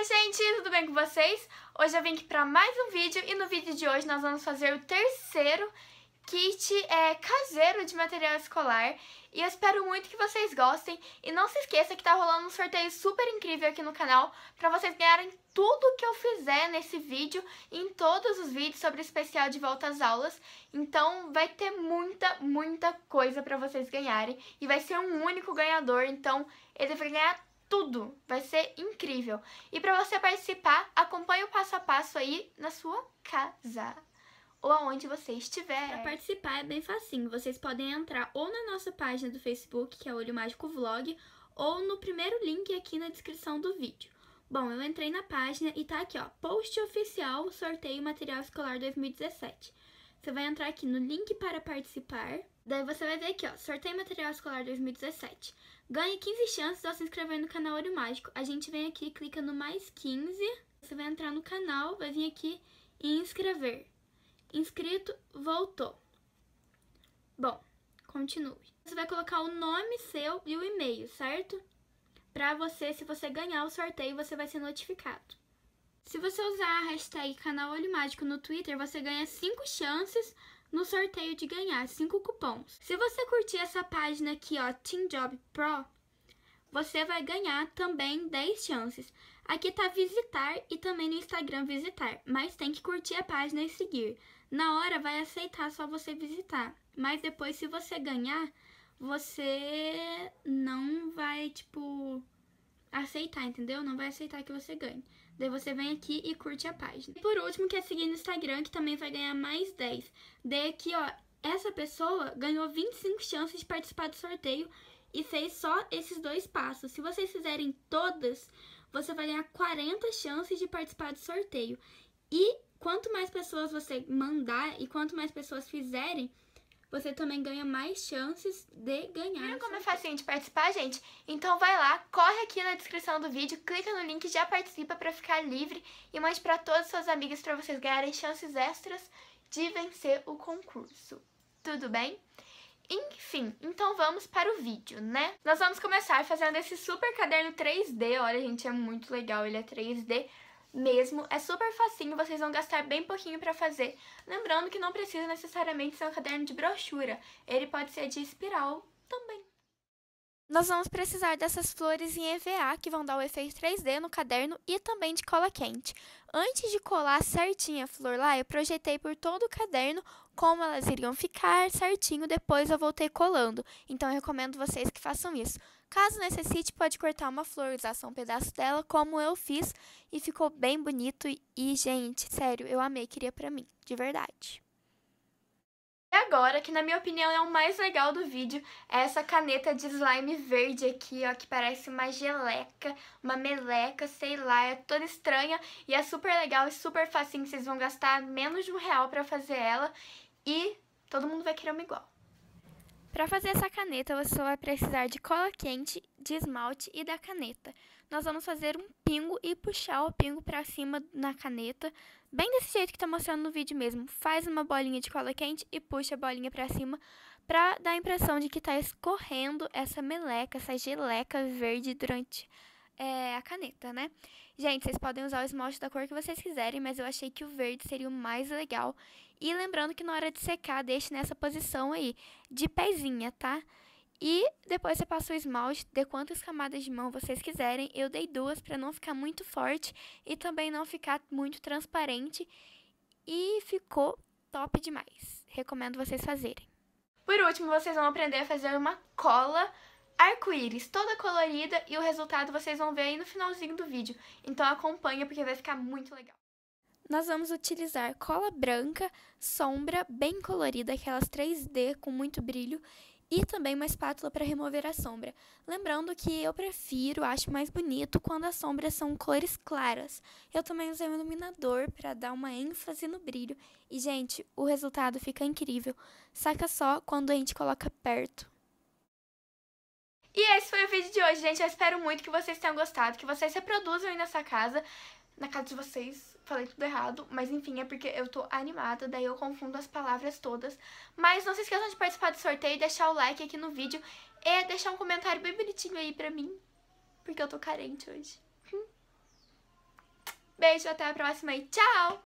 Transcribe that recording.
Oi gente! Tudo bem com vocês? Hoje eu vim aqui para mais um vídeo e no vídeo de hoje nós vamos fazer o terceiro kit é, caseiro de material escolar e eu espero muito que vocês gostem e não se esqueça que tá rolando um sorteio super incrível aqui no canal para vocês ganharem tudo que eu fizer nesse vídeo em todos os vídeos sobre o especial de volta às aulas então vai ter muita, muita coisa para vocês ganharem e vai ser um único ganhador então ele vai ganhar tudo. Vai ser incrível. E para você participar, acompanhe o passo a passo aí na sua casa ou aonde você estiver. Para participar é bem facinho. Vocês podem entrar ou na nossa página do Facebook, que é Olho Mágico Vlog, ou no primeiro link aqui na descrição do vídeo. Bom, eu entrei na página e tá aqui, ó, post oficial sorteio material escolar 2017. Você vai entrar aqui no link para participar. Daí você vai ver aqui, ó, sorteio material escolar 2017. Ganhe 15 chances ao se inscrever no canal Olho Mágico. A gente vem aqui, clica no mais 15. Você vai entrar no canal, vai vir aqui em inscrever. Inscrito, voltou. Bom, continue. Você vai colocar o nome seu e o e-mail, certo? Para você, se você ganhar o sorteio, você vai ser notificado. Se você usar a hashtag canal Olho Mágico no Twitter, você ganha 5 chances no sorteio de ganhar 5 cupons. Se você curtir essa página aqui, ó, Team Job Pro, você vai ganhar também 10 chances. Aqui tá visitar e também no Instagram visitar, mas tem que curtir a página e seguir. Na hora vai aceitar só você visitar, mas depois se você ganhar, você não vai tipo aceitar, entendeu? Não vai aceitar que você ganhe. Daí você vem aqui e curte a página. E por último, quer é seguir no Instagram, que também vai ganhar mais 10. Daí aqui, ó, essa pessoa ganhou 25 chances de participar do sorteio e fez só esses dois passos. Se vocês fizerem todas, você vai ganhar 40 chances de participar do sorteio. E quanto mais pessoas você mandar e quanto mais pessoas fizerem, você também ganha mais chances de ganhar. Viram como é fácil de participar, gente? Então vai lá, corre aqui na descrição do vídeo, clica no link, já participa para ficar livre e mande para todas as suas amigas para vocês ganharem chances extras de vencer o concurso. Tudo bem? Enfim, então vamos para o vídeo, né? Nós vamos começar fazendo esse super caderno 3D. Olha, gente, é muito legal, ele é 3D mesmo, é super facinho, vocês vão gastar bem pouquinho para fazer. Lembrando que não precisa necessariamente ser um caderno de brochura, ele pode ser de espiral também. Nós vamos precisar dessas flores em EVA, que vão dar o efeito 3D no caderno e também de cola quente. Antes de colar certinha a flor lá, eu projetei por todo o caderno como elas iriam ficar certinho, depois eu voltei colando. Então, eu recomendo vocês que façam isso. Caso necessite, pode cortar uma flor, usar só um pedaço dela, como eu fiz, e ficou bem bonito. E, gente, sério, eu amei, queria pra mim, de verdade. E agora, que na minha opinião é o mais legal do vídeo, é essa caneta de slime verde aqui, ó, que parece uma geleca, uma meleca, sei lá, é toda estranha e é super legal e super facinho, vocês vão gastar menos de um real pra fazer ela e todo mundo vai querer uma igual. Para fazer essa caneta, você vai precisar de cola quente, de esmalte e da caneta. Nós vamos fazer um pingo e puxar o pingo para cima na caneta, bem desse jeito que está mostrando no vídeo mesmo. Faz uma bolinha de cola quente e puxa a bolinha para cima para dar a impressão de que está escorrendo essa meleca, essa geleca verde durante é, a caneta, né? Gente, vocês podem usar o esmalte da cor que vocês quiserem, mas eu achei que o verde seria o mais legal. E lembrando que na hora de secar, deixe nessa posição aí, de pezinha, tá? E depois você passa o esmalte, de quantas camadas de mão vocês quiserem. Eu dei duas para não ficar muito forte e também não ficar muito transparente. E ficou top demais. Recomendo vocês fazerem. Por último, vocês vão aprender a fazer uma cola arco-íris toda colorida e o resultado vocês vão ver aí no finalzinho do vídeo. Então acompanha porque vai ficar muito legal. Nós vamos utilizar cola branca, sombra bem colorida, aquelas 3D com muito brilho e também uma espátula para remover a sombra. Lembrando que eu prefiro, acho mais bonito quando as sombras são cores claras. Eu também usei um iluminador para dar uma ênfase no brilho e gente, o resultado fica incrível. Saca só quando a gente coloca perto. E esse foi o vídeo de hoje, gente. Eu espero muito que vocês tenham gostado, que vocês reproduzam aí nessa casa, na casa de vocês. Falei tudo errado, mas enfim, é porque eu tô animada, daí eu confundo as palavras todas. Mas não se esqueçam de participar do sorteio, deixar o like aqui no vídeo e deixar um comentário bem bonitinho aí pra mim, porque eu tô carente hoje. Hum. Beijo, até a próxima e tchau!